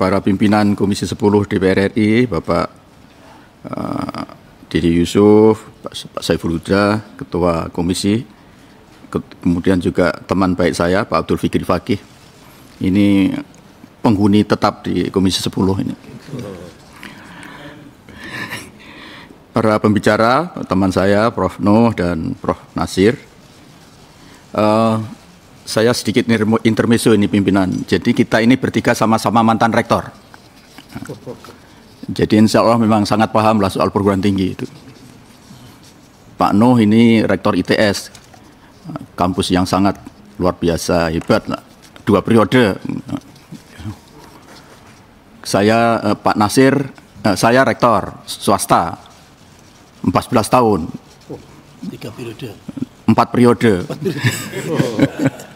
para pimpinan Komisi 10 DPR RI, Bapak uh, eh, Didi Yusuf, Pak Saiful Huda, Ketua Komisi, kemudian juga teman baik saya, Pak Abdul Fikri Fakih. Ini penghuni tetap di Komisi 10 ini. Para pembicara, teman saya, Prof. Noh dan Prof. Nasir. Uh, saya sedikit intermezzo ini pimpinan. Jadi kita ini bertiga sama-sama mantan rektor. Jadi insya Allah memang sangat paham lah soal perguruan tinggi itu. Pak Nuh ini rektor ITS, kampus yang sangat luar biasa hebat, dua periode. Saya eh, Pak Nasir, eh, saya rektor swasta, 14 tahun. Tiga periode. Empat periode. Empat periode. Oh.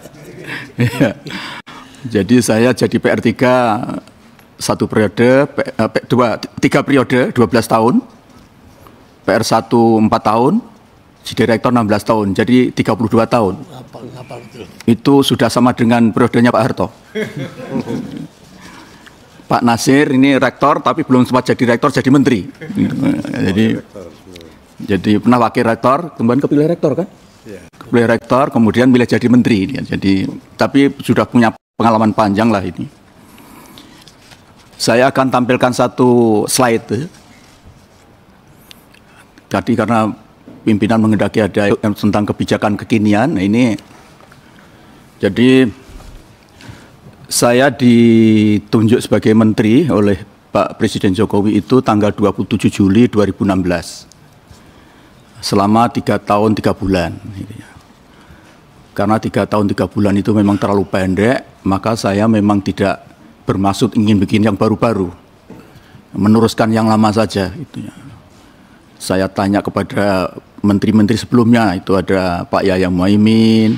Iya. jadi saya jadi PR3 satu periode, eh, P, dua, tiga periode 12 tahun, PR1 4 tahun, jadi direktur 16 tahun, jadi 32 tahun. Ngapal, ngapal itu. itu sudah sama dengan periodenya Pak Harto. Pak Nasir ini rektor tapi belum sempat jadi rektor jadi menteri. jadi oh, iya, jadi pernah wakil rektor, kemudian kepilih rektor kan? Iya. Beliau rektor, kemudian milih jadi menteri. Ya. Jadi, tapi sudah punya pengalaman panjang lah ini. Saya akan tampilkan satu slide. Tadi karena pimpinan mengendaki ada tentang kebijakan kekinian, nah ini jadi saya ditunjuk sebagai menteri oleh Pak Presiden Jokowi itu tanggal 27 Juli 2016 selama tiga tahun tiga bulan. Gitu ya. Karena tiga tahun tiga bulan itu memang terlalu pendek, maka saya memang tidak bermaksud ingin bikin yang baru-baru, meneruskan yang lama saja. Gitu ya. Saya tanya kepada menteri-menteri sebelumnya, itu ada Pak Yayang Muaimin,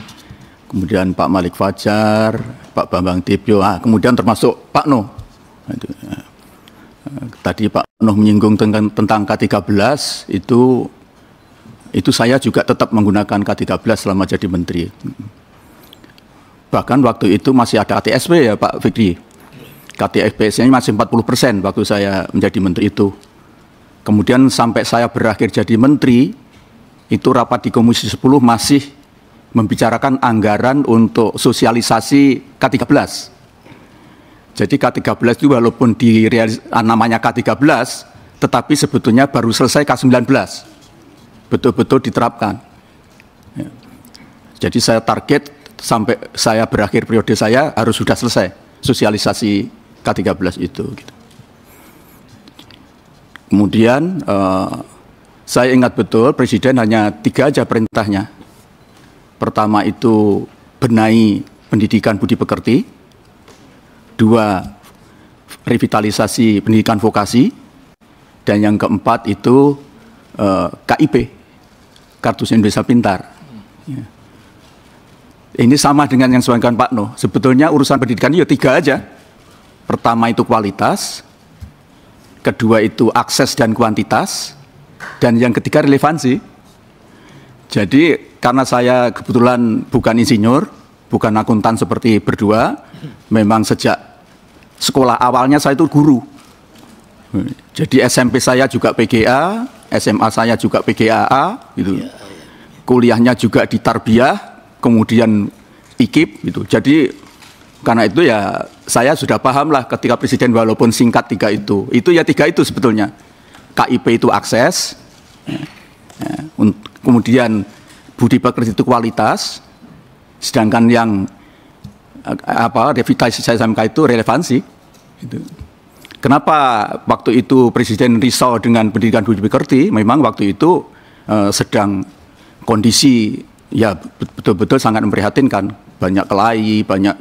kemudian Pak Malik Fajar, Pak Bambang Tibio, ah, kemudian termasuk Pak Noh gitu ya. Tadi Pak Noh menyinggung tentang, tentang K13 itu itu saya juga tetap menggunakan K13 selama jadi menteri. Bahkan waktu itu masih ada ATSP ya Pak Fikri. KTFPS nya masih 40 persen waktu saya menjadi menteri itu. Kemudian sampai saya berakhir jadi menteri, itu rapat di Komisi 10 masih membicarakan anggaran untuk sosialisasi K13. Jadi K13 itu walaupun di namanya K13, tetapi sebetulnya baru selesai K19 betul-betul diterapkan. Ya. Jadi saya target sampai saya berakhir periode saya harus sudah selesai sosialisasi K13 itu. Gitu. Kemudian eh, saya ingat betul Presiden hanya tiga aja perintahnya. Pertama itu benahi pendidikan budi pekerti. Dua, revitalisasi pendidikan vokasi. Dan yang keempat itu eh, KIP, kartu Indonesia Pintar. Ya. Ini sama dengan yang disampaikan Pak Noh. Sebetulnya urusan pendidikan ya tiga aja. Pertama itu kualitas, kedua itu akses dan kuantitas, dan yang ketiga relevansi. Jadi karena saya kebetulan bukan insinyur, bukan akuntan seperti berdua, memang sejak sekolah awalnya saya itu guru. Jadi SMP saya juga PGA, SMA saya juga PGAA gitu. Iya, iya. Kuliahnya juga di Tarbiyah, kemudian IKIP gitu. Jadi karena itu ya saya sudah paham lah ketika presiden walaupun singkat tiga itu. Itu ya tiga itu sebetulnya. KIP itu akses, ya, ya. kemudian budi pekerja itu kualitas, sedangkan yang eh, apa revitalisasi saya sampaikan itu relevansi. Gitu. Kenapa waktu itu Presiden risau dengan pendidikan Budi Pekerti? Memang waktu itu uh, sedang kondisi ya betul-betul sangat memprihatinkan. Banyak kelahi, banyak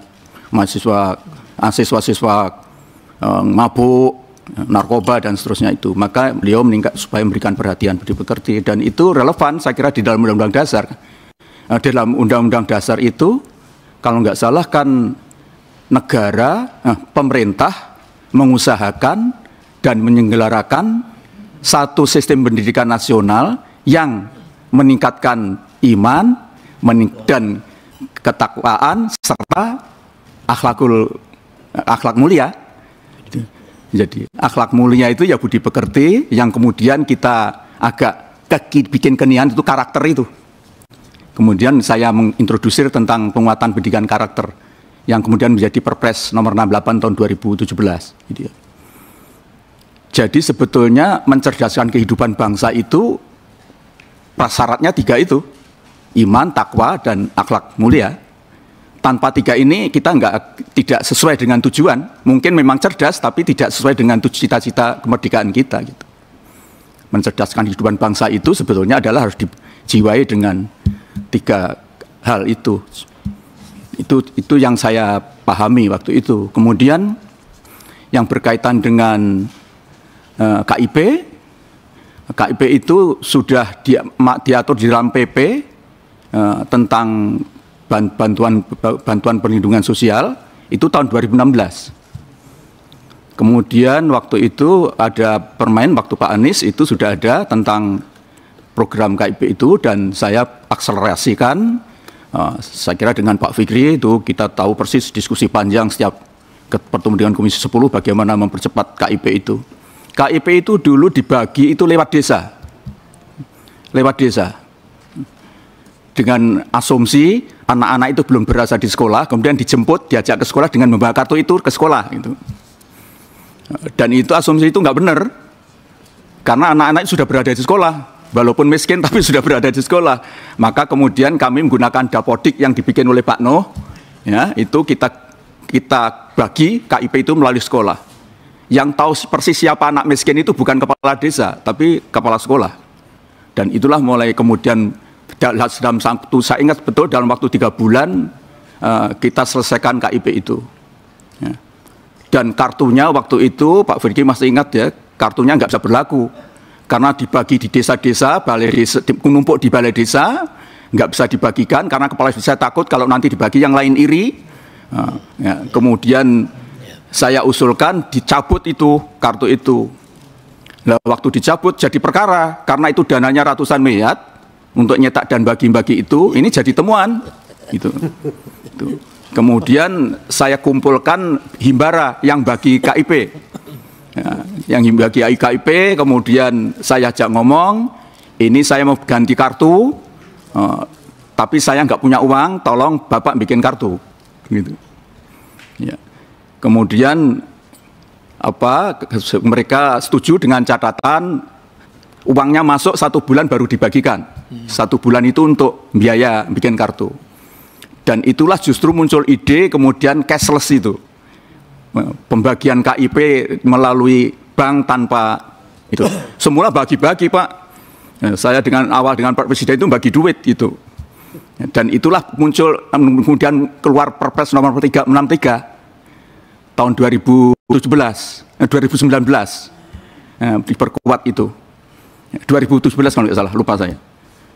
mahasiswa, asiswa siswa uh, eh, mabuk, narkoba dan seterusnya itu. Maka beliau meningkat supaya memberikan perhatian Budi Pekerti dan itu relevan saya kira di dalam Undang-Undang Dasar. Eh, di dalam Undang-Undang Dasar itu kalau nggak salah kan negara, uh, pemerintah mengusahakan dan menyelenggarakan satu sistem pendidikan nasional yang meningkatkan iman mening dan ketakwaan serta akhlakul akhlak mulia. Jadi akhlak mulia itu ya budi pekerti yang kemudian kita agak keki, bikin kenian itu karakter itu. Kemudian saya mengintrodusir tentang penguatan pendidikan karakter yang kemudian menjadi Perpres nomor 68 tahun 2017 gitu ya. Jadi sebetulnya mencerdaskan kehidupan bangsa itu prasyaratnya tiga itu iman, takwa, dan akhlak mulia. Tanpa tiga ini kita nggak tidak sesuai dengan tujuan. Mungkin memang cerdas tapi tidak sesuai dengan cita-cita kemerdekaan kita. Gitu. Mencerdaskan kehidupan bangsa itu sebetulnya adalah harus dijiwai dengan tiga hal itu. Itu itu yang saya pahami waktu itu. Kemudian yang berkaitan dengan uh, eh, KIP KIP itu sudah di, diatur di dalam PP uh, eh, tentang bantuan bantuan perlindungan sosial itu tahun 2016. Kemudian waktu itu ada permain waktu Pak Anies itu sudah ada tentang program KIP itu dan saya akselerasikan Ah, saya kira dengan Pak Fikri itu kita tahu persis diskusi panjang setiap pertemuan dengan Komisi 10 bagaimana mempercepat KIP itu. KIP itu dulu dibagi itu lewat desa. Lewat desa. Dengan asumsi anak-anak itu belum berasa di sekolah, kemudian dijemput, diajak ke sekolah dengan membawa kartu itu ke sekolah. Gitu. Dan itu asumsi itu nggak benar, karena anak-anak sudah berada di sekolah walaupun miskin tapi sudah berada di sekolah. Maka kemudian kami menggunakan dapodik yang dibikin oleh Pak Noh, ya, itu kita kita bagi KIP itu melalui sekolah. Yang tahu persis siapa anak miskin itu bukan kepala desa, tapi kepala sekolah. Dan itulah mulai kemudian dalam satu saya ingat betul dalam waktu tiga bulan uh, kita selesaikan KIP itu. Ya. Dan kartunya waktu itu Pak Firki masih ingat ya, kartunya nggak bisa berlaku karena dibagi di desa-desa, balai desa, menumpuk di balai desa, nggak bisa dibagikan karena kepala desa takut kalau nanti dibagi yang lain iri. Ah, ya. Kemudian saya usulkan dicabut itu kartu itu. Nah, waktu dicabut jadi perkara karena itu dananya ratusan miliar untuk nyetak dan bagi-bagi itu ini jadi temuan gitu. itu. Kemudian saya kumpulkan himbara yang bagi KIP Ya, yang hingga Kiai KIP kemudian saya ajak ngomong ini saya mau ganti kartu uh, tapi saya nggak punya uang tolong bapak bikin kartu gitu ya. kemudian apa mereka setuju dengan catatan uangnya masuk satu bulan baru dibagikan hmm. satu bulan itu untuk biaya bikin kartu dan itulah justru muncul ide kemudian cashless itu pembagian KIP melalui bank tanpa itu. Semula bagi-bagi Pak. Ya, saya dengan awal dengan Pak Presiden itu bagi duit itu. Ya, dan itulah muncul kemudian keluar Perpres nomor 363 tahun 2017, eh, 2019 eh, ya, diperkuat itu. 2017 kalau tidak salah, lupa saya.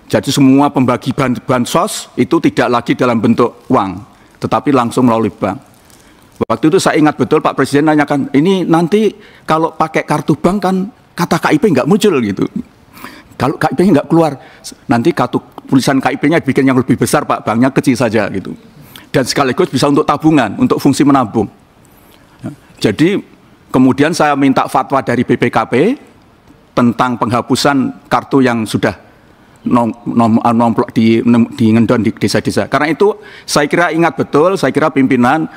Jadi semua pembagian bansos itu tidak lagi dalam bentuk uang, tetapi langsung melalui bank. Waktu itu saya ingat betul Pak Presiden nanyakan, ini nanti kalau pakai kartu bank kan kata KIP nggak muncul gitu. Kalau KIP nggak keluar, nanti kartu tulisan KIP-nya bikin yang lebih besar Pak, banknya kecil saja gitu. Dan sekaligus bisa untuk tabungan, untuk fungsi menabung. Ya, jadi kemudian saya minta fatwa dari BPKP tentang penghapusan kartu yang sudah nom, ah, nomplok di, di ngendon di desa-desa. Karena itu saya kira ingat betul, saya kira pimpinan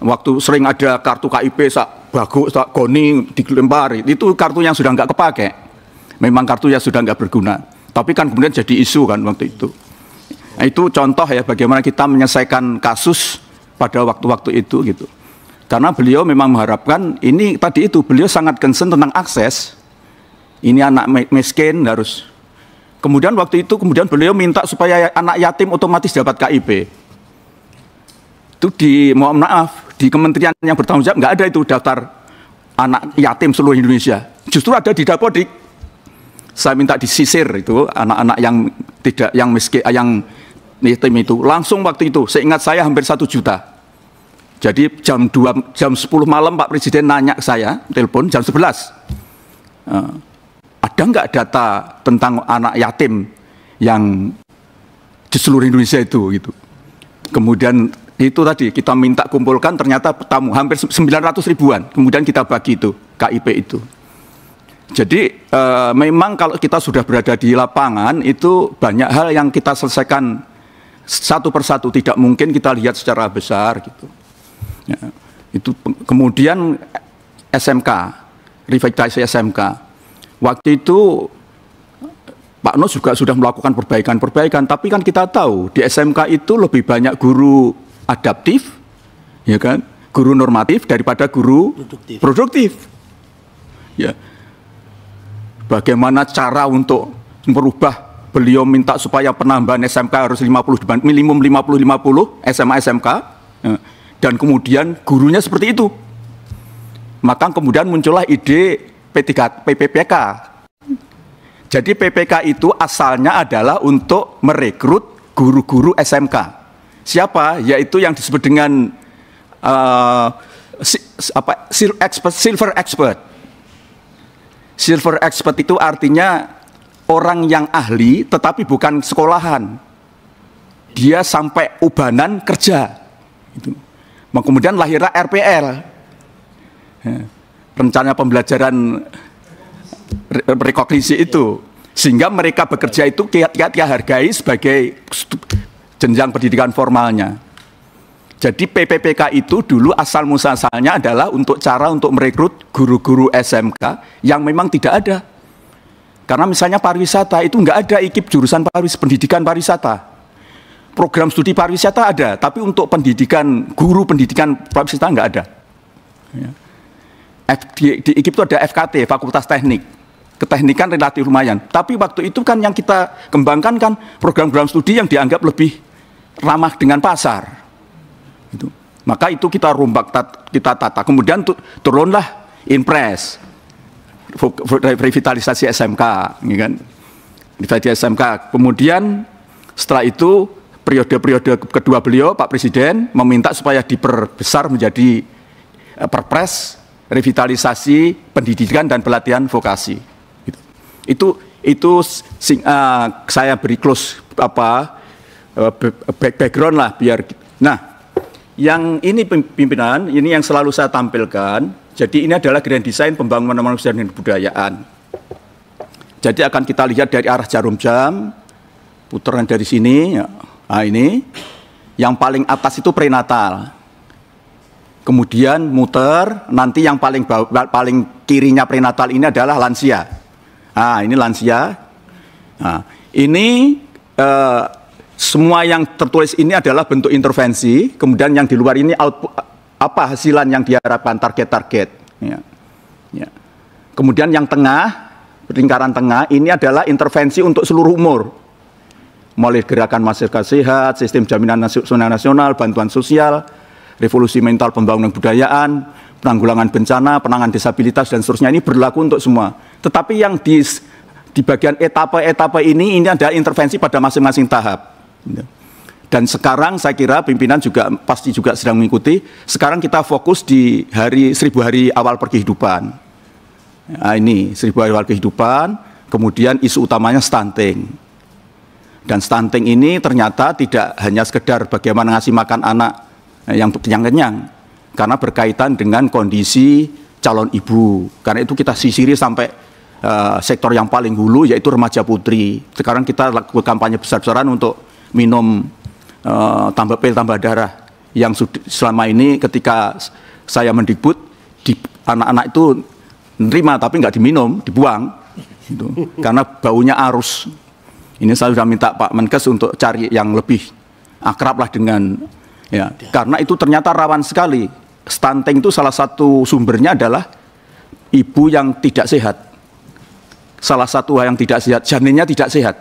waktu sering ada kartu KIP sak bagus sak goni dilempar itu kartu yang sudah nggak kepake memang kartu yang sudah nggak berguna tapi kan kemudian jadi isu kan waktu itu nah, itu contoh ya bagaimana kita menyelesaikan kasus pada waktu-waktu itu gitu karena beliau memang mengharapkan ini tadi itu beliau sangat concern tentang akses ini anak miskin harus kemudian waktu itu kemudian beliau minta supaya anak yatim otomatis dapat KIP itu di mohon maaf di kementerian yang bertanggung jawab nggak ada itu daftar anak yatim seluruh Indonesia justru ada di dapodik saya minta disisir itu anak-anak yang tidak yang miskin eh, yang yatim itu langsung waktu itu seingat saya hampir satu juta jadi jam 2, jam 10 malam Pak Presiden nanya saya, telepon jam 11. Eh, ada nggak data tentang anak yatim yang di seluruh Indonesia itu gitu. Kemudian itu tadi kita minta kumpulkan ternyata tamu hampir 900 ribuan kemudian kita bagi itu KIP itu jadi e, memang kalau kita sudah berada di lapangan itu banyak hal yang kita selesaikan satu persatu tidak mungkin kita lihat secara besar gitu ya, itu kemudian SMK revitalisasi SMK waktu itu Pak Nus juga sudah melakukan perbaikan-perbaikan, tapi kan kita tahu di SMK itu lebih banyak guru adaptif, ya kan? Guru normatif daripada guru produktif. produktif. Ya. Bagaimana cara untuk merubah beliau minta supaya penambahan SMK harus 50 dibanding minimum 50 50 SMA SMK ya. dan kemudian gurunya seperti itu. Maka kemudian muncullah ide P3 PPPK. Jadi PPK itu asalnya adalah untuk merekrut guru-guru SMK Siapa? Yaitu yang disebut dengan uh, si, apa, sil, expert, silver expert. Silver expert itu artinya orang yang ahli tetapi bukan sekolahan. Dia sampai ubanan kerja. itu Kemudian lahirlah RPL. Ya. Rencana pembelajaran rekognisi itu. Sehingga mereka bekerja itu kiat kita hargai sebagai jenjang pendidikan formalnya. Jadi PPPK itu dulu asal musasalnya adalah untuk cara untuk merekrut guru-guru SMK yang memang tidak ada. Karena misalnya pariwisata itu enggak ada ikip jurusan paris pendidikan pariwisata. Program studi pariwisata ada, tapi untuk pendidikan guru pendidikan pariwisata nggak ada. Ya. Di, di IKIP itu ada FKT, Fakultas Teknik. Keteknikan relatif lumayan. Tapi waktu itu kan yang kita kembangkan kan program-program studi yang dianggap lebih ramah dengan pasar. Itu. Maka itu kita rombak, kita tata. Kemudian turunlah impres, revitalisasi SMK, ya kan? revitalisasi SMK. Kemudian setelah itu periode-periode kedua beliau, Pak Presiden meminta supaya diperbesar menjadi eh, perpres revitalisasi pendidikan dan pelatihan vokasi. Gitu. Itu itu, uh, saya beri close apa Eh, background lah biar. Nah, yang ini pimpinan, ini yang selalu saya tampilkan. Jadi ini adalah grand design pembangunan manusia dan kebudayaan. Jadi akan kita lihat dari arah jarum jam, putaran dari sini, ya. nah ini. Yang paling atas itu prenatal. Kemudian muter, nanti yang paling bawah, paling kirinya prenatal ini adalah lansia. nah ini lansia. Nah, ini eh, semua yang tertulis ini adalah bentuk intervensi, kemudian yang di luar ini output, apa hasilan yang diharapkan target-target. Ya. Ya. Kemudian yang tengah, lingkaran tengah, ini adalah intervensi untuk seluruh umur. Mulai gerakan masyarakat sehat, sistem jaminan nasional, nasional bantuan sosial, revolusi mental pembangunan budayaan, penanggulangan bencana, penanganan disabilitas, dan seterusnya ini berlaku untuk semua. Tetapi yang di, di bagian etapa-etapa ini, ini adalah intervensi pada masing-masing tahap. Iya. Dan sekarang saya kira pimpinan juga pasti juga sedang mengikuti. Sekarang kita fokus di hari seribu hari awal perkehidupan. Nah, ini seribu hari awal kehidupan. Kemudian isu utamanya stunting. Dan stunting ini ternyata tidak hanya sekedar bagaimana ngasih makan anak eh, yang kenyang-kenyang, karena berkaitan dengan kondisi calon ibu. Karena itu kita sisiri sampai uh, sektor yang paling hulu yaitu remaja putri. Sekarang kita lakukan kampanye besar-besaran untuk minum uh, tambah pil tambah darah yang selama ini ketika saya mendikbud di anak-anak itu nerima tapi nggak diminum dibuang gitu. karena baunya arus ini saya sudah minta Pak Menkes untuk cari yang lebih akrab lah dengan ya karena itu ternyata rawan sekali stunting itu salah satu sumbernya adalah ibu yang tidak sehat salah satu yang tidak sehat janinnya tidak sehat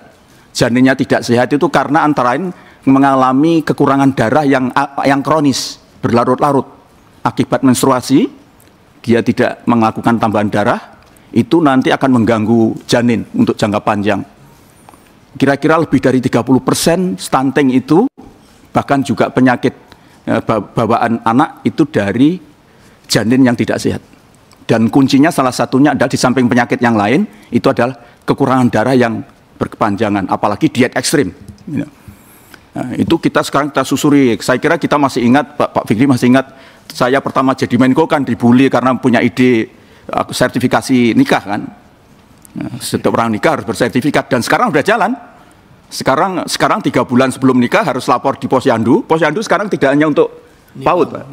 janinnya tidak sehat itu karena antara lain mengalami kekurangan darah yang yang kronis berlarut-larut akibat menstruasi dia tidak melakukan tambahan darah itu nanti akan mengganggu janin untuk jangka panjang kira-kira lebih dari 30% stunting itu bahkan juga penyakit e, bawaan anak itu dari janin yang tidak sehat dan kuncinya salah satunya adalah di samping penyakit yang lain itu adalah kekurangan darah yang berkepanjangan, apalagi diet ekstrim. Ya. Nah, itu kita sekarang kita susuri. Saya kira kita masih ingat Pak, Pak Fikri masih ingat saya pertama jadi Menko kan dibully karena punya ide eh, sertifikasi nikah kan. Nah, setiap orang nikah harus bersertifikat dan sekarang sudah jalan. Sekarang sekarang tiga bulan sebelum nikah harus lapor di Posyandu. Posyandu sekarang tidak hanya untuk PAUD,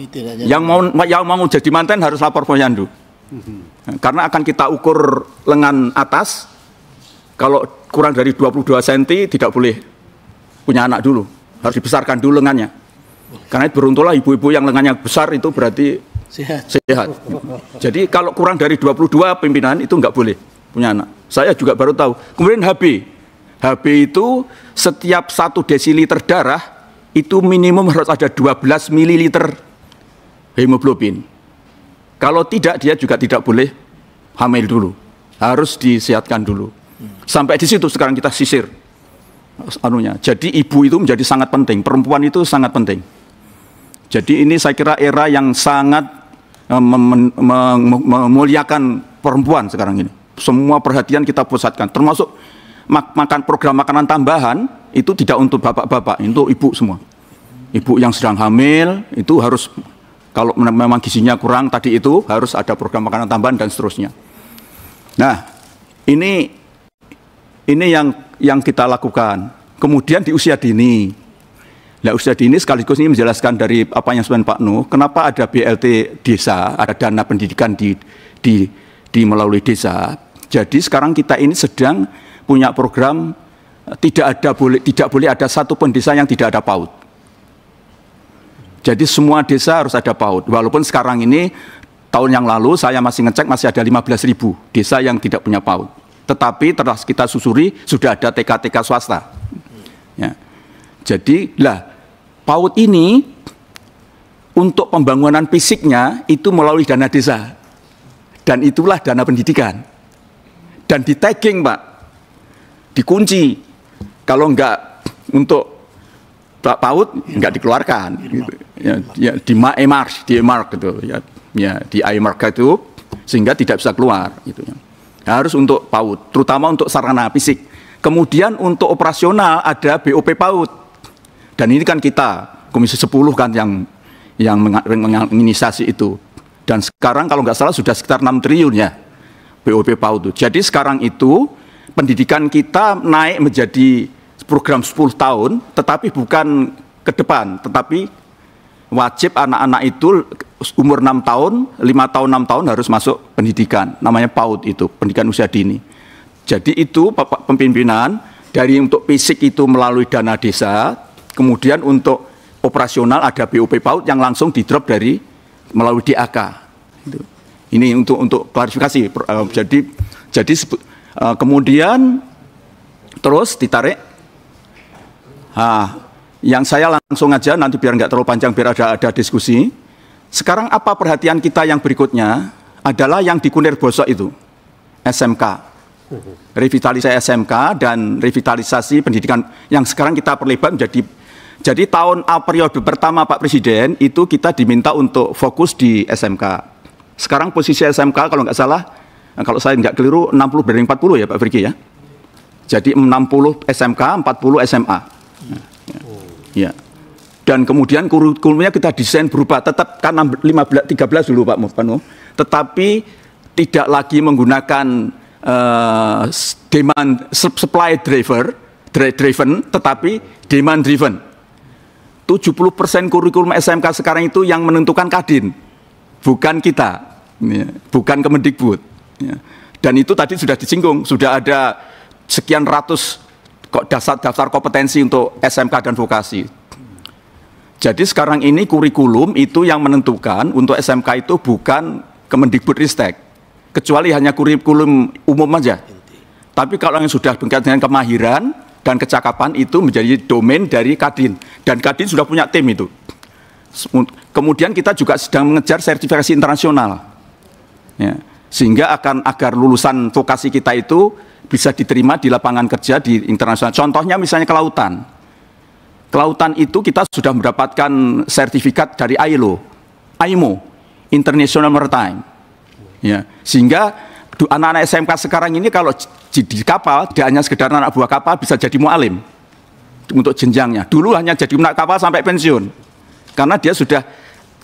Yang mau yang mau jadi manten harus lapor Posyandu. Mhm. Nah, karena akan kita ukur lengan atas kalau kurang dari 22 cm tidak boleh punya anak dulu. Harus dibesarkan dulu lengannya. Karena beruntunglah ibu-ibu yang lengannya besar itu berarti sehat. sehat. Jadi kalau kurang dari 22 pimpinan itu nggak boleh punya anak. Saya juga baru tahu. Kemudian HB. HB itu setiap satu desiliter darah itu minimum harus ada 12 mililiter hemoglobin. Kalau tidak dia juga tidak boleh hamil dulu. Harus disihatkan dulu. Sampai di situ sekarang kita sisir anunya. Jadi ibu itu menjadi sangat penting, perempuan itu sangat penting. Jadi ini saya kira era yang sangat eh, memuliakan perempuan sekarang ini. Semua perhatian kita pusatkan, termasuk mak makan program makanan tambahan itu tidak untuk bapak-bapak, itu ibu semua. Ibu yang sedang hamil itu harus kalau memang gizinya kurang tadi itu harus ada program makanan tambahan dan seterusnya. Nah, ini ini yang yang kita lakukan. Kemudian di usia dini. Nah, usia dini sekaligus ini menjelaskan dari apa yang sebenarnya Pak Nuh, kenapa ada BLT desa, ada dana pendidikan di di di melalui desa. Jadi sekarang kita ini sedang punya program eh, tidak ada boleh tidak boleh ada satu pun desa yang tidak ada paut. Jadi semua desa harus ada paut. Walaupun sekarang ini tahun yang lalu saya masih ngecek masih ada 15.000 desa yang tidak punya paut. Tetapi telah kita susuri sudah ada TK-TK swasta. Ya. Jadi lah PAUD ini untuk pembangunan fisiknya itu melalui dana desa. Dan itulah dana pendidikan. Dan di tagging Pak. Dikunci. Kalau enggak untuk PAUD enggak dikeluarkan. Ya, ya, gitu. Ya, ya, di emar di EMAR gitu. Ya, ya di emar itu sehingga tidak bisa keluar gitu ya harus untuk PAUD, terutama untuk sarana fisik. Kemudian untuk operasional ada BOP PAUD. Dan ini kan kita, Komisi 10 kan yang yang menginisiasi itu. Dan sekarang kalau nggak salah sudah sekitar 6 triliun ya BOP PAUD Jadi sekarang itu pendidikan kita naik menjadi program 10 tahun, tetapi bukan ke depan, tetapi wajib anak-anak itu umur 6 tahun, 5 tahun, 6 tahun harus masuk pendidikan. Namanya PAUD itu, pendidikan usia dini. Jadi itu pemimpinan dari untuk fisik itu melalui dana desa, kemudian untuk operasional ada BOP PAUD yang langsung di drop dari melalui DAK. Ini untuk untuk klarifikasi. Eh, jadi jadi eh, kemudian terus ditarik. Nah, yang saya langsung aja nanti biar nggak terlalu panjang biar ada ada diskusi. Sekarang apa perhatian kita yang berikutnya adalah yang di Kunir Bosok itu, SMK. Revitalisasi SMK dan revitalisasi pendidikan yang sekarang kita perlebar menjadi jadi tahun A periode pertama Pak Presiden itu kita diminta untuk fokus di SMK. Sekarang posisi SMK kalau nggak salah, eh, kalau saya nggak keliru 60 banding 40 ya Pak Friki ya. Jadi 60 SMK, 40 SMA. Ya. Dan kemudian kurikulumnya kita desain berupa tetap kan 15 13 dulu Pak Mufano, oh. tetapi tidak lagi menggunakan uh, demand supply driver driven tetapi demand driven. 70% kurikulum SMK sekarang itu yang menentukan Kadin, bukan kita, ya, bukan Kemendikbud. Ya. Dan itu tadi sudah disinggung, sudah ada sekian ratus kok dasar daftar kompetensi untuk SMK dan vokasi. Jadi sekarang ini kurikulum itu yang menentukan untuk SMK itu bukan Kemendikbud kecuali hanya kurikulum umum aja. Tapi kalau yang sudah berkaitan dengan kemahiran dan kecakapan itu menjadi domain dari Kadin dan Kadin sudah punya tim itu. Kemudian kita juga sedang mengejar sertifikasi internasional, ya. sehingga akan agar lulusan vokasi kita itu bisa diterima di lapangan kerja di internasional. Contohnya misalnya kelautan. Kelautan itu kita sudah mendapatkan sertifikat dari ILO, IMO, International Maritime. Ya, sehingga anak-anak SMK sekarang ini kalau di kapal, dia hanya sekedar anak buah kapal bisa jadi mualim untuk jenjangnya. Dulu hanya jadi anak kapal sampai pensiun. Karena dia sudah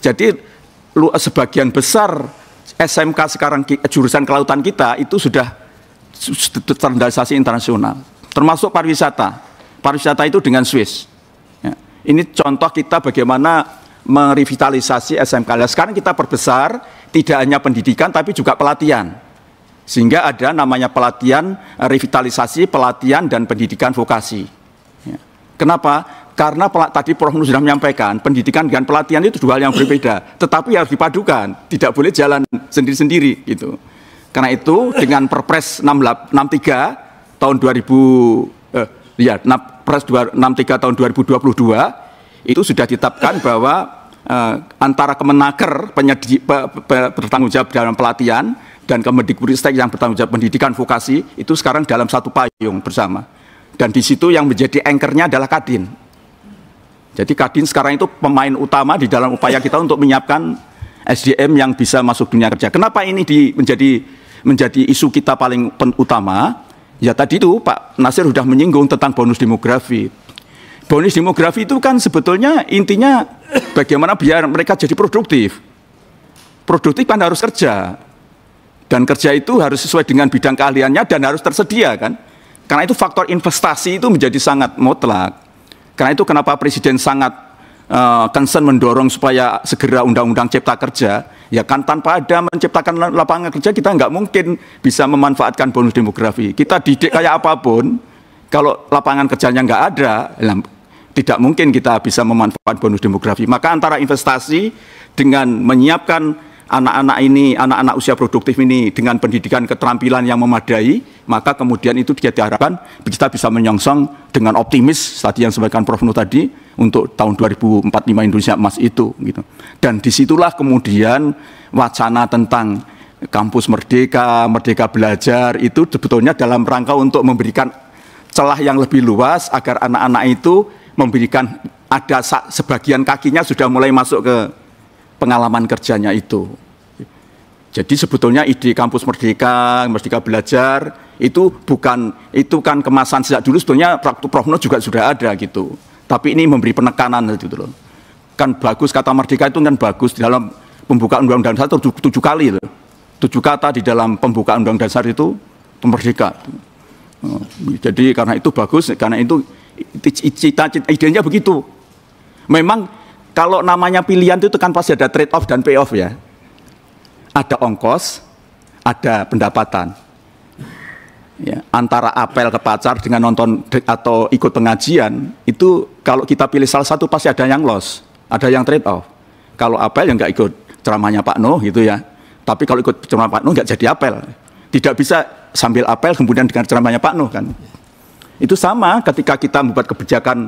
jadi sebagian besar SMK sekarang jurusan kelautan kita itu sudah standarisasi internasional, termasuk pariwisata. Pariwisata itu dengan Swiss. Ya. Ini contoh kita bagaimana merevitalisasi SMK. Nah, sekarang kita perbesar tidak hanya pendidikan tapi juga pelatihan. Sehingga ada namanya pelatihan eh, revitalisasi, pelatihan dan pendidikan vokasi. Ya. Kenapa? Karena tadi Prof. Nur sudah menyampaikan, pendidikan dan pelatihan itu dua hal yang berbeda. Tetapi harus dipadukan, tidak boleh jalan sendiri-sendiri gitu. Karena itu dengan Perpres 63 tahun 2000 eh, ya Perpres 63 tahun 2022 itu sudah ditetapkan bahwa eh, antara Kemenaker penyedi, pe, pe, bertanggung jawab dalam pelatihan dan Kemendikbudristek yang bertanggung jawab pendidikan vokasi itu sekarang dalam satu payung bersama. Dan di situ yang menjadi engkernya adalah Kadin. Jadi Kadin sekarang itu pemain utama di dalam upaya kita untuk menyiapkan SDM yang bisa masuk dunia kerja. Kenapa ini di, menjadi menjadi isu kita paling utama, ya tadi itu Pak Nasir sudah menyinggung tentang bonus demografi. Bonus demografi itu kan sebetulnya intinya bagaimana biar mereka jadi produktif. Produktif kan harus kerja. Dan kerja itu harus sesuai dengan bidang keahliannya dan harus tersedia kan. Karena itu faktor investasi itu menjadi sangat mutlak. Karena itu kenapa Presiden sangat Eh, concern mendorong supaya segera undang-undang cipta kerja, ya kan tanpa ada menciptakan lapangan kerja kita nggak mungkin bisa memanfaatkan bonus demografi. Kita didik kayak apapun, kalau lapangan kerjanya nggak ada, tidak mungkin kita bisa memanfaatkan bonus demografi. Maka antara investasi dengan menyiapkan anak-anak ini, anak-anak usia produktif ini dengan pendidikan keterampilan yang memadai, maka kemudian itu dia diharapkan kita bisa menyongsong dengan optimis tadi yang sampaikan Prof Nuh tadi untuk tahun 2045 Indonesia emas itu gitu. Dan disitulah kemudian wacana tentang kampus merdeka, merdeka belajar itu sebetulnya dalam rangka untuk memberikan celah yang lebih luas agar anak-anak itu memberikan ada sebagian kakinya sudah mulai masuk ke pengalaman kerjanya itu. Jadi sebetulnya ide kampus merdeka, merdeka belajar itu bukan itu kan kemasan sejak dulu sebetulnya waktu Profno juga sudah ada gitu. Tapi ini memberi penekanan gitu loh. Kan bagus kata merdeka itu kan bagus di dalam pembukaan undang-undang dasar tujuh, tujuh kali loh. Tujuh kata di dalam pembukaan undang-undang dasar itu merdeka. Hmm, jadi karena itu bagus, karena itu cita-cita idenya begitu. Memang kalau namanya pilihan itu kan pasti ada trade off dan pay off ya. Ada ongkos, ada pendapatan. Ya, antara apel ke pacar dengan nonton atau ikut pengajian itu kalau kita pilih salah satu pasti ada yang loss, ada yang trade off. Kalau apel yang nggak ikut ceramahnya Pak Noh gitu ya. Tapi kalau ikut ceramah Pak Noh nggak jadi apel. Tidak bisa sambil apel kemudian dengan ceramahnya Pak Noh kan. Itu sama ketika kita membuat kebijakan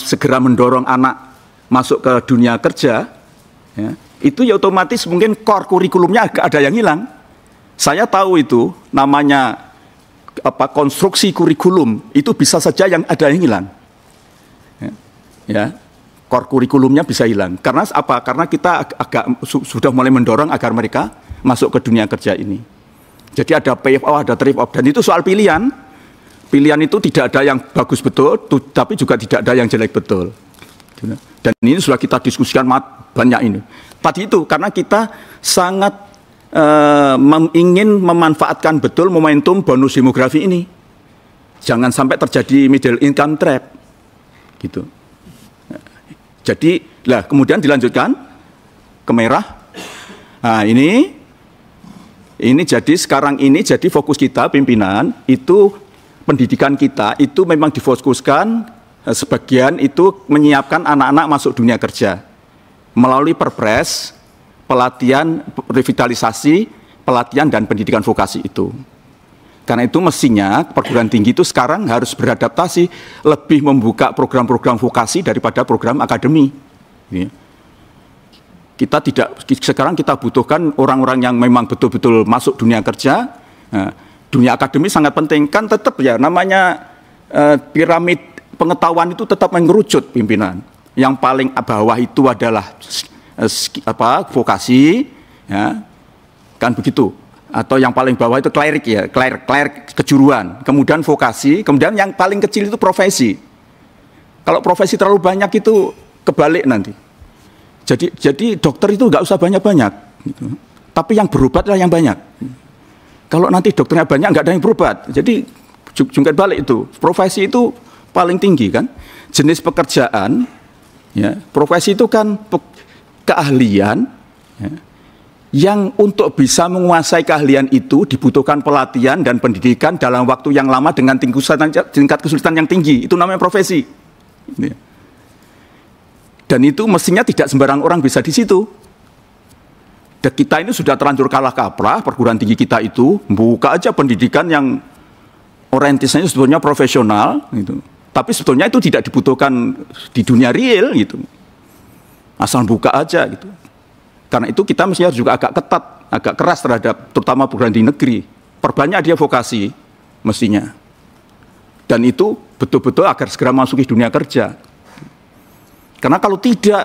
segera mendorong anak masuk ke dunia kerja, ya, itu ya otomatis mungkin core kurikulumnya ada yang hilang. Saya tahu itu namanya apa konstruksi kurikulum itu bisa saja yang ada yang hilang. Ya, ya core kurikulumnya bisa hilang. Karena apa? Karena kita agak su sudah mulai mendorong agar mereka masuk ke dunia kerja ini. Jadi ada PFO ada trip off dan itu soal pilihan. Pilihan itu tidak ada yang bagus betul, tapi juga tidak ada yang jelek betul. Dan ini sudah kita diskusikan banyak ini. Tadi itu karena kita sangat uh, ingin memanfaatkan betul momentum bonus demografi ini. Jangan sampai terjadi middle income trap. Gitu. Jadi, lah kemudian dilanjutkan ke merah. Nah, ini ini jadi sekarang ini jadi fokus kita pimpinan itu pendidikan kita itu memang difokuskan Eh, sebagian itu menyiapkan anak-anak masuk dunia kerja melalui perpres, pelatihan revitalisasi, pelatihan dan pendidikan vokasi itu. Karena itu mestinya perguruan tinggi itu sekarang harus beradaptasi, lebih membuka program-program vokasi daripada program akademi. Kita tidak sekarang kita butuhkan orang-orang yang memang betul-betul masuk dunia kerja. Eh, dunia akademi sangat penting kan tetap ya namanya eh, piramid pengetahuan itu tetap mengerucut pimpinan. Yang paling bawah itu adalah eh, apa vokasi, ya, kan begitu. Atau yang paling bawah itu klerik ya, klerik, klerik kejuruan. Kemudian vokasi, kemudian yang paling kecil itu profesi. Kalau profesi terlalu banyak itu kebalik nanti. Jadi jadi dokter itu nggak usah banyak-banyak. Gitu. Tapi yang berobatlah yang banyak. Kalau nanti dokternya banyak nggak ada yang berobat. Jadi jungkat balik itu. Profesi itu paling tinggi kan. Jenis pekerjaan, ya, profesi itu kan keahlian ya, yang untuk bisa menguasai keahlian itu dibutuhkan pelatihan dan pendidikan dalam waktu yang lama dengan tingkat kesulitan yang tinggi. Itu namanya profesi. Gitu ya. Dan itu mestinya tidak sembarang orang bisa di situ. Dan kita ini sudah terlanjur kalah kaprah, perguruan tinggi kita itu buka aja pendidikan yang orientasinya sebetulnya profesional gitu. Tapi sebetulnya itu tidak dibutuhkan di dunia real gitu. Asal buka aja gitu. Karena itu kita mestinya juga agak ketat, agak keras terhadap terutama perguruan di negeri. Perbanyak dia vokasi mestinya. Dan itu betul-betul agar segera masuk ke dunia kerja. Karena kalau tidak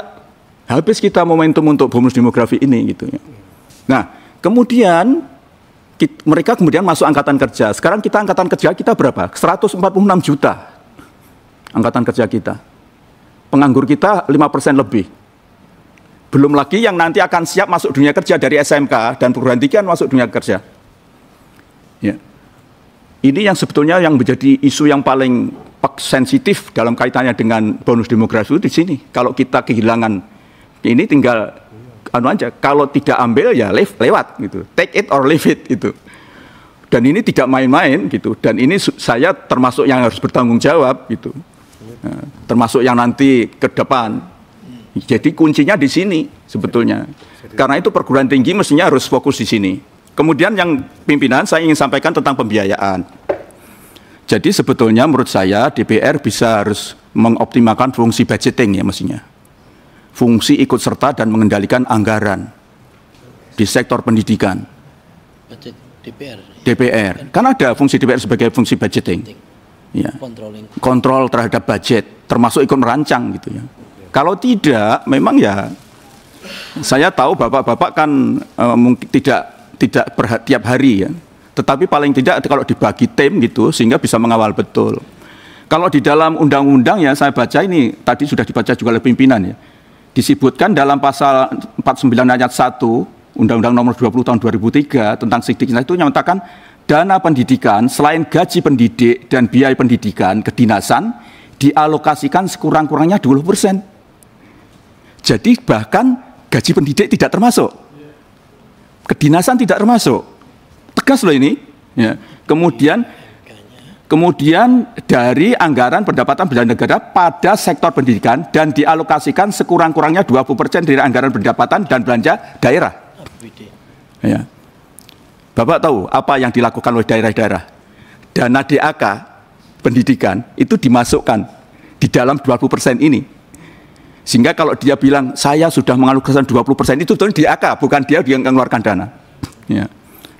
habis kita momentum untuk bonus demografi ini gitu ya. Nah, kemudian kita, mereka kemudian masuk angkatan kerja. Sekarang kita angkatan kerja kita berapa? 146 juta angkatan kerja kita. Penganggur kita 5% lebih. Belum lagi yang nanti akan siap masuk dunia kerja dari SMK dan perguruan masuk dunia kerja. Ya. Ini yang sebetulnya yang menjadi isu yang paling sensitif dalam kaitannya dengan bonus demografi di sini. Kalau kita kehilangan ini tinggal anu aja, kalau tidak ambil ya leave, lewat gitu. Take it or leave it itu. Dan ini tidak main-main gitu. Dan ini saya termasuk yang harus bertanggung jawab gitu termasuk yang nanti ke depan. Jadi kuncinya di sini sebetulnya. Karena itu perguruan tinggi mestinya harus fokus di sini. Kemudian yang pimpinan saya ingin sampaikan tentang pembiayaan. Jadi sebetulnya menurut saya DPR bisa harus mengoptimalkan fungsi budgeting ya mestinya. Fungsi ikut serta dan mengendalikan anggaran di sektor pendidikan. DPR. DPR. Kan ada fungsi DPR sebagai fungsi budgeting ya. kontrol terhadap budget, termasuk ikut merancang gitu ya. Kalau tidak, memang ya saya tahu bapak-bapak kan uh, tidak tidak tiap hari ya, tetapi paling tidak kalau dibagi tim gitu sehingga bisa mengawal betul. Kalau di dalam undang-undang ya saya baca ini tadi sudah dibaca juga oleh pimpinan ya. Disebutkan dalam pasal 49 ayat 1 Undang-Undang nomor 20 tahun 2003 tentang sidik itu menyatakan dana pendidikan selain gaji pendidik dan biaya pendidikan kedinasan dialokasikan sekurang-kurangnya 20 Jadi bahkan gaji pendidik tidak termasuk. Kedinasan tidak termasuk. Tegas loh ini. Ya. Kemudian kemudian dari anggaran pendapatan belanja negara pada sektor pendidikan dan dialokasikan sekurang-kurangnya 20% dari anggaran pendapatan dan belanja daerah. Ya. Bapak tahu apa yang dilakukan oleh daerah-daerah? Dana DAK pendidikan itu dimasukkan di dalam 20% persen ini. Sehingga kalau dia bilang saya sudah mengalokasikan 20% persen itu tentu DAK, bukan dia yang mengeluarkan dana. Ya.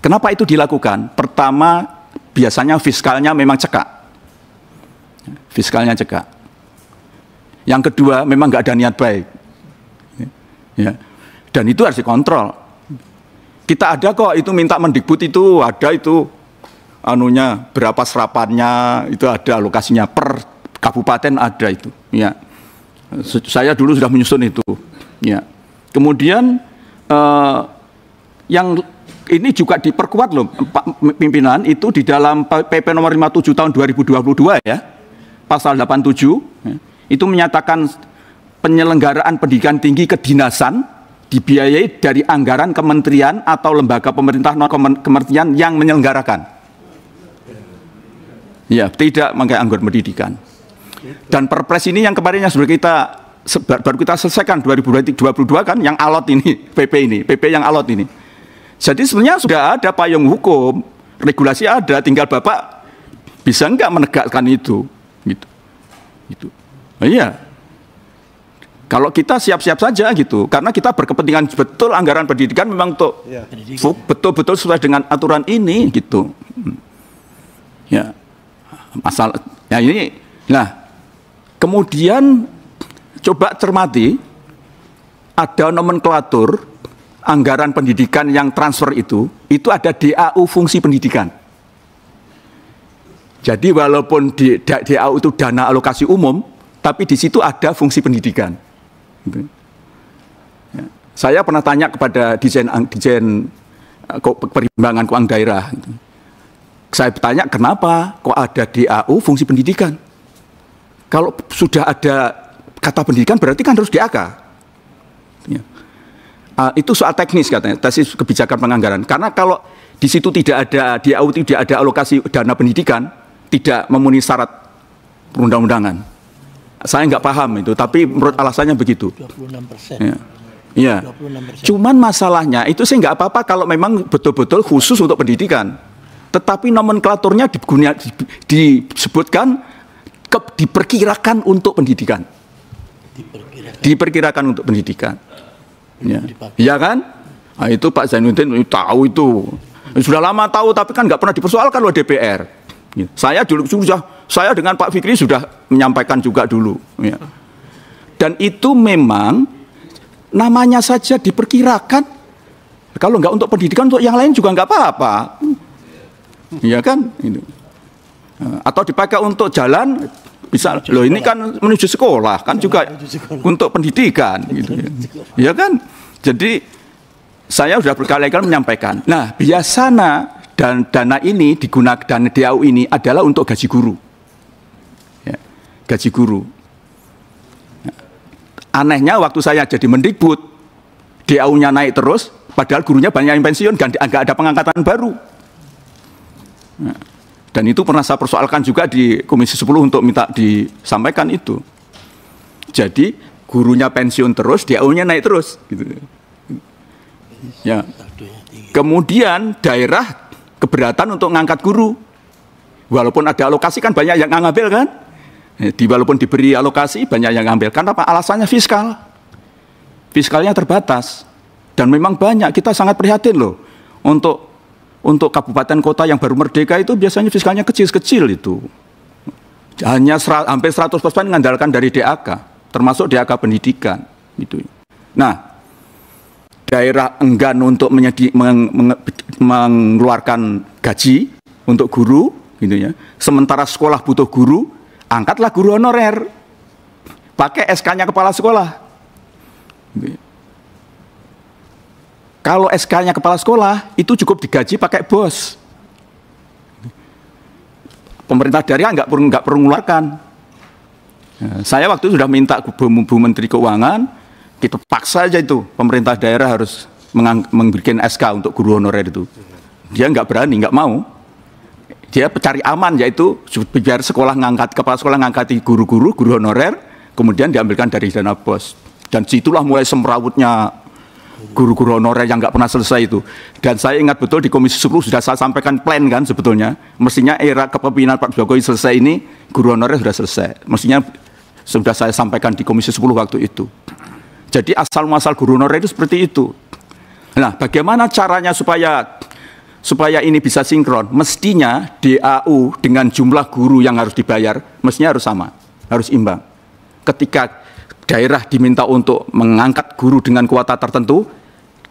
Kenapa itu dilakukan? Pertama, biasanya fiskalnya memang cekak. Fiskalnya cekak. Yang kedua, memang nggak ada niat baik. Ya. Dan itu harus dikontrol kita ada kok itu minta mendikbud itu ada itu anunya berapa serapannya itu ada lokasinya per kabupaten ada itu ya. Saya dulu sudah menyusun itu ya. Kemudian eh, yang ini juga diperkuat loh Pak pimpinan itu di dalam PP nomor 57 tahun 2022 ya pasal 87 ya, itu menyatakan penyelenggaraan pendidikan tinggi kedinasan dibiayai dari anggaran kementerian atau lembaga pemerintah non kementerian yang menyelenggarakan. Ya, tidak mengenai anggaran pendidikan. Dan Perpres ini yang kemarin yang sudah kita baru kita selesaikan 2022 kan yang alot ini PP ini, PP yang alot ini. Jadi sebenarnya sudah ada payung hukum, regulasi ada, tinggal Bapak bisa enggak menegakkan itu gitu. gitu Nah, iya, kalau kita siap-siap saja gitu, karena kita berkepentingan betul anggaran pendidikan memang untuk ya. betul-betul sesuai dengan aturan ini gitu. Ya, pasal ya ini. Nah, kemudian coba cermati ada nomenklatur anggaran pendidikan yang transfer itu, itu ada DAU fungsi pendidikan. Jadi walaupun di DAU itu dana alokasi umum, tapi di situ ada fungsi pendidikan. Gitu. Ya. Saya pernah tanya kepada dijen uh, eh, perimbangan keuangan daerah. Gitu. Saya bertanya kenapa kok ada DAU fungsi pendidikan? Kalau sudah ada kata pendidikan berarti kan harus DAK. Ya. Uh, itu soal teknis katanya, tesis kebijakan penganggaran. Karena kalau di situ tidak ada DAU, tidak ada alokasi dana pendidikan, tidak memenuhi syarat perundang-undangan. Saya nggak paham itu, tapi menurut alasannya begitu. 26 Ya. Ya. 26%. Cuman masalahnya itu sih nggak apa-apa kalau memang betul-betul khusus untuk pendidikan. Tetapi nomenklaturnya digunia, disebutkan ke, diperkirakan untuk pendidikan. Diperkirakan. Diperkirakan untuk pendidikan. Ya. ya kan? Nah, itu Pak Zainuddin tahu itu. Sudah lama tahu tapi kan nggak pernah dipersoalkan oleh DPR. Iya. Saya dulu sudah, saya dengan Pak Fikri sudah menyampaikan juga dulu. Ya. Dan itu memang namanya saja diperkirakan. Kalau nggak untuk pendidikan, untuk yang lain juga nggak apa-apa. Iya kan? ini Atau dipakai untuk jalan, bisa loh ini kan menuju sekolah kan juga untuk pendidikan gitu ya iya kan jadi saya sudah berkali-kali menyampaikan nah biasanya dan dana ini digunakan dana DAU ini adalah untuk gaji guru. Ya, gaji guru. Ya. Anehnya waktu saya jadi mendikbud, DAU-nya naik terus, padahal gurunya banyak yang pensiun dan nggak ada pengangkatan baru. Ya. Dan itu pernah saya persoalkan juga di Komisi 10 untuk minta disampaikan itu. Jadi gurunya pensiun terus, DAU-nya naik terus. Gitu. Ya. Iya. Kemudian daerah keberatan untuk ngangkat guru. Walaupun ada alokasi kan banyak yang ngambil kan. Eh, di, walaupun diberi alokasi banyak yang ngambil. Karena apa? Alasannya fiskal. Fiskalnya terbatas. Dan memang banyak, kita sangat prihatin loh. Untuk untuk kabupaten kota yang baru merdeka itu biasanya fiskalnya kecil-kecil itu. Hanya serat, hampir 100% mengandalkan dari DAK, termasuk DAK pendidikan. Gitu. Nah, daerah enggan untuk menyedi, meng, meng, mengeluarkan gaji untuk guru, gitu ya. Sementara sekolah butuh guru, angkatlah guru honorer, pakai SK-nya kepala sekolah. Gitu ya. Kalau SK-nya kepala sekolah itu cukup digaji pakai bos. Pemerintah daerah nggak perlu nggak perlu mengeluarkan. Nah, saya waktu itu sudah minta Bu, Bu Menteri Keuangan kita gitu. paksa aja itu pemerintah daerah harus memberikan SK untuk guru honorer itu. Dia nggak berani, nggak mau. Dia cari aman yaitu biar sekolah ngangkat kepala sekolah ngangkati guru-guru, guru honorer, kemudian diambilkan dari dana bos. Dan situlah mulai semrawutnya guru-guru honorer yang nggak pernah selesai itu. Dan saya ingat betul di Komisi 10 sudah saya sampaikan plan kan sebetulnya. Mestinya era kepemimpinan Pak Jokowi selesai ini, guru honorer sudah selesai. Mestinya sudah saya sampaikan di Komisi 10 waktu itu. Jadi asal muasal guru honorer itu seperti itu. Nah, bagaimana caranya supaya supaya ini bisa sinkron? Mestinya DAU dengan jumlah guru yang harus dibayar mestinya harus sama, harus imbang. Ketika daerah diminta untuk mengangkat guru dengan kuota tertentu,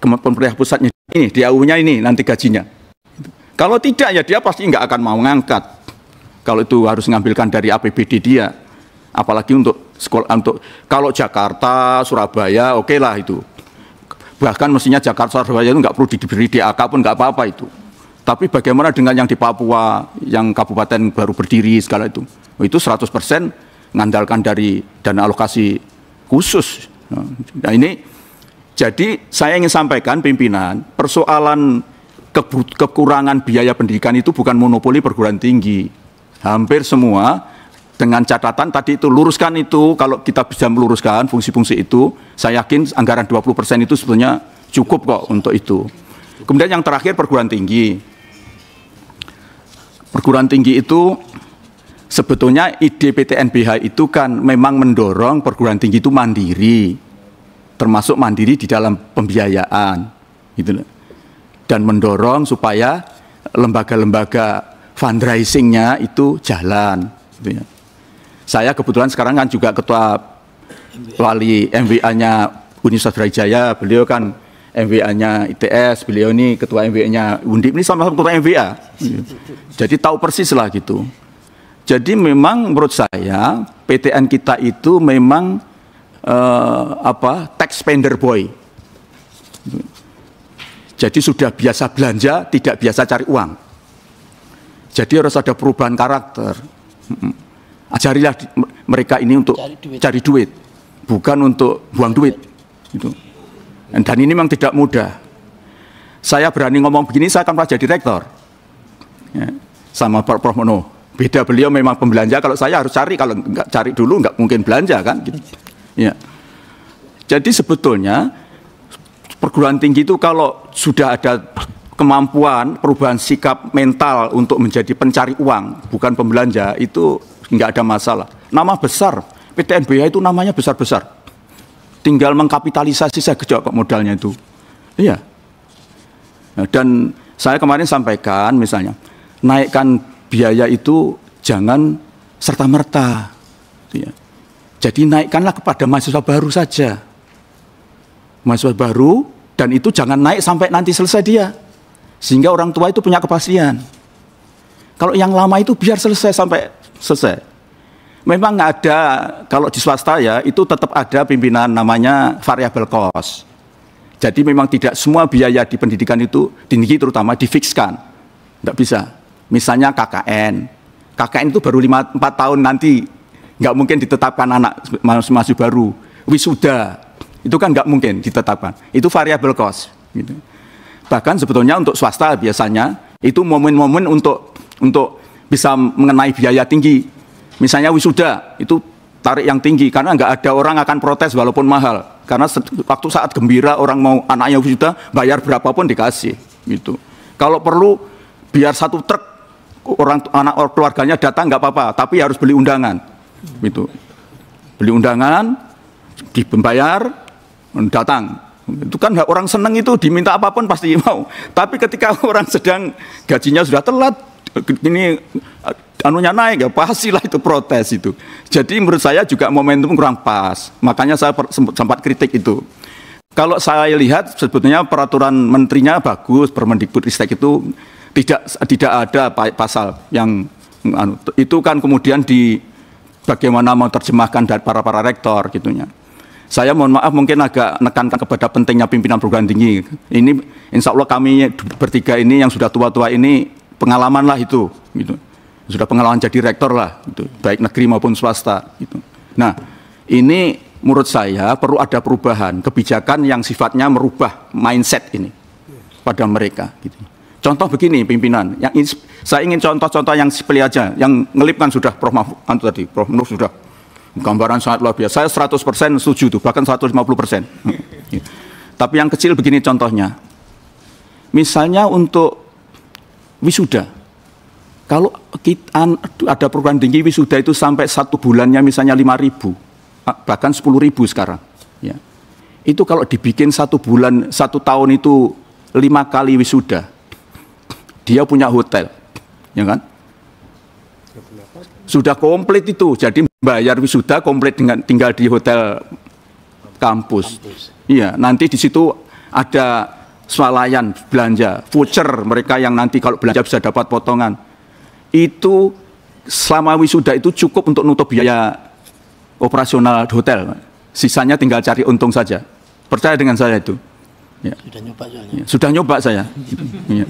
pemerintah pusatnya ini DAU-nya ini nanti gajinya. Kalau tidak ya dia pasti nggak akan mau ngangkat. Kalau itu harus mengambilkan dari APBD dia apalagi untuk sekolah untuk kalau Jakarta Surabaya oke okay lah itu bahkan mestinya Jakarta Surabaya itu nggak perlu diberi DAK pun nggak apa-apa itu tapi bagaimana dengan yang di Papua yang kabupaten baru berdiri segala itu itu 100% ngandalkan dari dana alokasi khusus nah ini jadi saya ingin sampaikan pimpinan persoalan kekurangan biaya pendidikan itu bukan monopoli perguruan tinggi hampir semua dengan catatan tadi itu luruskan itu kalau kita bisa meluruskan fungsi-fungsi itu saya yakin anggaran 20% itu sebetulnya cukup kok untuk itu kemudian yang terakhir perguruan tinggi perguruan tinggi itu sebetulnya ide PTNBH itu kan memang mendorong perguruan tinggi itu mandiri termasuk mandiri di dalam pembiayaan gitu dan mendorong supaya lembaga-lembaga fundraisingnya itu jalan gitu ya saya kebetulan sekarang kan juga ketua wali MWA-nya Universitas Brawijaya, beliau kan MWA-nya ITS, beliau ini ketua MWA-nya Undip, ini sama-sama ketua MWA. Jadi tahu persis lah gitu. Jadi memang menurut saya PTN kita itu memang eh, apa tax spender boy. Jadi sudah biasa belanja, tidak biasa cari uang. Jadi harus ada perubahan karakter ajarilah mereka ini untuk cari duit, cari duit bukan untuk buang duit. Gitu. Dan ini memang tidak mudah. Saya berani ngomong begini, saya akan pernah jadi rektor. Ya, sama Prof. Prof. Mono. Beda beliau memang pembelanja, kalau saya harus cari, kalau nggak cari dulu nggak mungkin belanja kan. Gitu. Ya. Jadi sebetulnya perguruan tinggi itu kalau sudah ada kemampuan perubahan sikap mental untuk menjadi pencari uang, bukan pembelanja, itu nggak ada masalah. Nama besar, PTNBH itu namanya besar-besar. Tinggal mengkapitalisasi saja kok modalnya itu. Iya. Nah, dan saya kemarin sampaikan misalnya, naikkan biaya itu jangan serta-merta. Iya. Jadi naikkanlah kepada mahasiswa baru saja. Mahasiswa baru dan itu jangan naik sampai nanti selesai dia. Sehingga orang tua itu punya kepastian. Kalau yang lama itu biar selesai sampai selesai. Memang ada kalau di swasta ya itu tetap ada pimpinan namanya variable cost. Jadi memang tidak semua biaya di pendidikan itu tinggi terutama difikskan. Tidak bisa. Misalnya KKN. KKN itu baru 5, 4 tahun nanti. Nggak mungkin ditetapkan anak masih baru. Wisuda. Itu kan nggak mungkin ditetapkan. Itu variable cost. Gitu. Bahkan sebetulnya untuk swasta biasanya itu momen-momen untuk untuk bisa mengenai biaya tinggi. Misalnya wisuda itu tarik yang tinggi karena nggak ada orang akan protes walaupun mahal. Karena waktu saat gembira orang mau anaknya wisuda bayar berapapun dikasih gitu. Kalau perlu biar satu truk orang anak keluarganya datang nggak apa-apa, tapi harus beli undangan gitu. Beli undangan, dibayar, datang itu kan orang seneng itu diminta apapun pasti mau tapi ketika orang sedang gajinya sudah telat ini anunya naik ya pastilah itu protes itu. Jadi menurut saya juga momentum kurang pas. Makanya saya sempat kritik itu. Kalau saya lihat sebetulnya peraturan menterinya bagus, Permendikbudristek itu tidak tidak ada pasal yang anu, itu kan kemudian di bagaimana mau terjemahkan dari para para rektor gitunya. Saya mohon maaf mungkin agak nekankan kepada pentingnya pimpinan perguruan tinggi. Ini insya Allah kami bertiga ini yang sudah tua-tua ini pengalaman lah itu gitu sudah pengalaman jadi rektor lah gitu baik negeri maupun swasta gitu nah ini menurut saya perlu ada perubahan kebijakan yang sifatnya merubah mindset ini pada mereka gitu contoh begini pimpinan yang ini, saya ingin contoh-contoh yang sepele aja yang ngelipkan sudah Prof Mahfud kan tadi Prof Nur sudah gambaran sangat luar biasa saya 100% setuju itu, bahkan 150% persen. Gitu. tapi yang kecil begini contohnya misalnya untuk wisuda. Kalau kita ada program tinggi wisuda itu sampai satu bulannya misalnya lima ribu, bahkan sepuluh ribu sekarang. Ya. Itu kalau dibikin satu bulan, satu tahun itu lima kali wisuda, dia punya hotel, ya kan? Sudah komplit itu, jadi bayar wisuda komplit dengan tinggal di hotel kampus. kampus. Iya, nanti di situ ada swalayan belanja, voucher mereka yang nanti kalau belanja bisa dapat potongan. Itu selama wisuda itu cukup untuk nutup biaya operasional hotel. Sisanya tinggal cari untung saja. Percaya dengan saya itu. Ya. Sudah nyoba soalnya. Ya, sudah nyoba saya. ya.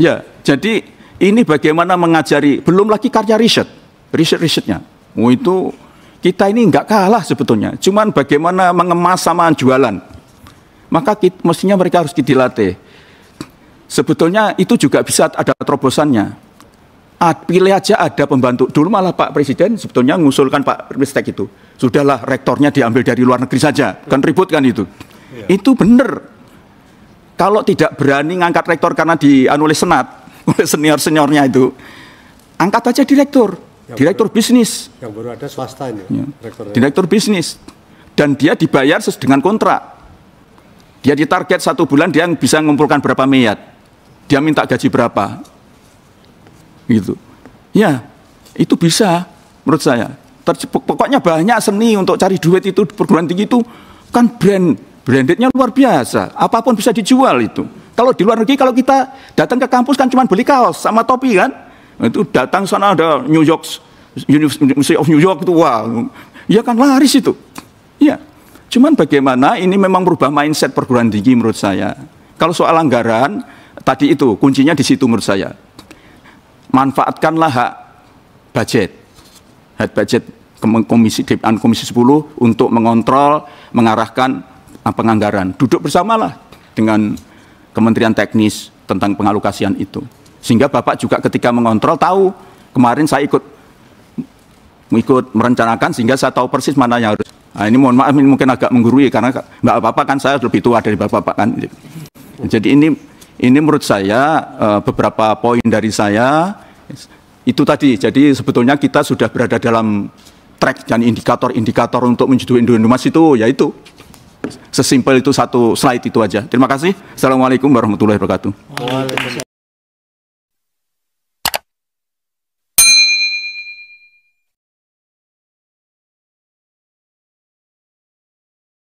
ya, jadi ini bagaimana mengajari, belum lagi karya riset, riset-risetnya. Oh itu kita ini nggak kalah sebetulnya, cuman bagaimana mengemas sama jualan maka kita, mestinya mereka harus dilatih. Sebetulnya itu juga bisa ada terobosannya. Ad, pilih aja ada pembantu. Dulu malah Pak Presiden sebetulnya mengusulkan Pak Ristek itu. Sudahlah rektornya diambil dari luar negeri saja. Kan ribut kan itu. Ya. Itu benar. Kalau tidak berani ngangkat rektor karena di anu, oleh senat, oleh senior-seniornya itu, angkat aja direktur. Yang direktur baru, bisnis. Yang baru ada ini. Ya. Direktur bisnis. Dan dia dibayar sesuai dengan kontrak. Dia ditarget satu bulan dia bisa mengumpulkan berapa miliar. Dia minta gaji berapa. Gitu. Ya, itu bisa menurut saya. Ter pokoknya banyak seni untuk cari duit itu perguruan tinggi itu kan brand brandednya luar biasa. Apapun bisa dijual itu. Kalau di luar negeri kalau kita datang ke kampus kan cuma beli kaos sama topi kan. Itu datang sana ada New York University of New York itu wah. Ya kan laris itu. Iya. Cuman bagaimana ini memang merubah mindset perguruan tinggi menurut saya. Kalau soal anggaran, tadi itu kuncinya di situ menurut saya. Manfaatkanlah hak budget. Hak budget komisi DPR anu, Komisi 10 untuk mengontrol, mengarahkan ah, penganggaran. Duduk bersamalah dengan Kementerian Teknis tentang pengalokasian itu. Sehingga Bapak juga ketika mengontrol tahu kemarin saya ikut ikut merencanakan sehingga saya tahu persis mana yang harus Nah, ini mohon maaf ini mungkin agak menggurui karena nggak apa-apa kan saya lebih tua dari bapak-bapak kan. Jadi ini ini menurut saya eh, beberapa poin dari saya itu tadi. Jadi sebetulnya kita sudah berada dalam track dan indikator-indikator untuk menjadi Indonesia itu yaitu sesimpel itu satu slide itu aja. Terima kasih. Assalamualaikum warahmatullahi wabarakatuh.